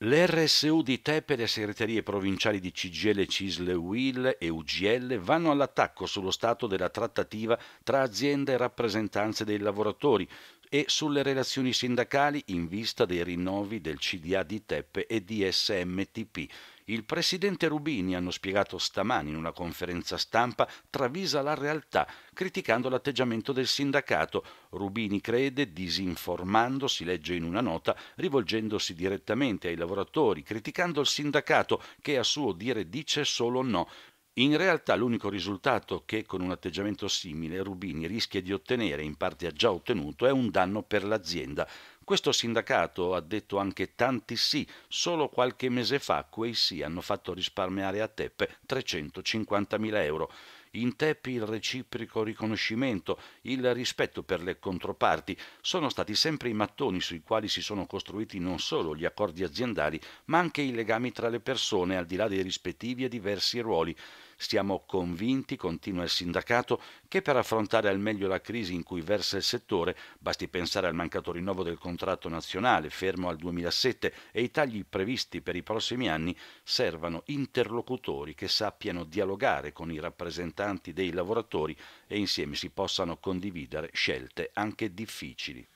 L'RSU di Tepe e le segreterie provinciali di CGL, Cisle, UIL e UGL vanno all'attacco sullo stato della trattativa tra azienda e rappresentanze dei lavoratori, e sulle relazioni sindacali in vista dei rinnovi del CDA di Teppe e di SMTP. Il presidente Rubini, hanno spiegato stamani in una conferenza stampa, travisa la realtà, criticando l'atteggiamento del sindacato. Rubini crede, disinformando, si legge in una nota, rivolgendosi direttamente ai lavoratori, criticando il sindacato che a suo dire dice solo no. In realtà l'unico risultato che con un atteggiamento simile Rubini rischia di ottenere, in parte ha già ottenuto, è un danno per l'azienda. Questo sindacato ha detto anche tanti sì, solo qualche mese fa quei sì hanno fatto risparmiare a Teppe 350.000 euro. In Teppe il reciproco riconoscimento, il rispetto per le controparti sono stati sempre i mattoni sui quali si sono costruiti non solo gli accordi aziendali, ma anche i legami tra le persone, al di là dei rispettivi e diversi ruoli. Siamo convinti, continua il sindacato, che per affrontare al meglio la crisi in cui versa il settore, basti pensare al mancato rinnovo del contratto nazionale, fermo al 2007, e i tagli previsti per i prossimi anni, servano interlocutori che sappiano dialogare con i rappresentanti dei lavoratori e insieme si possano condividere scelte anche difficili.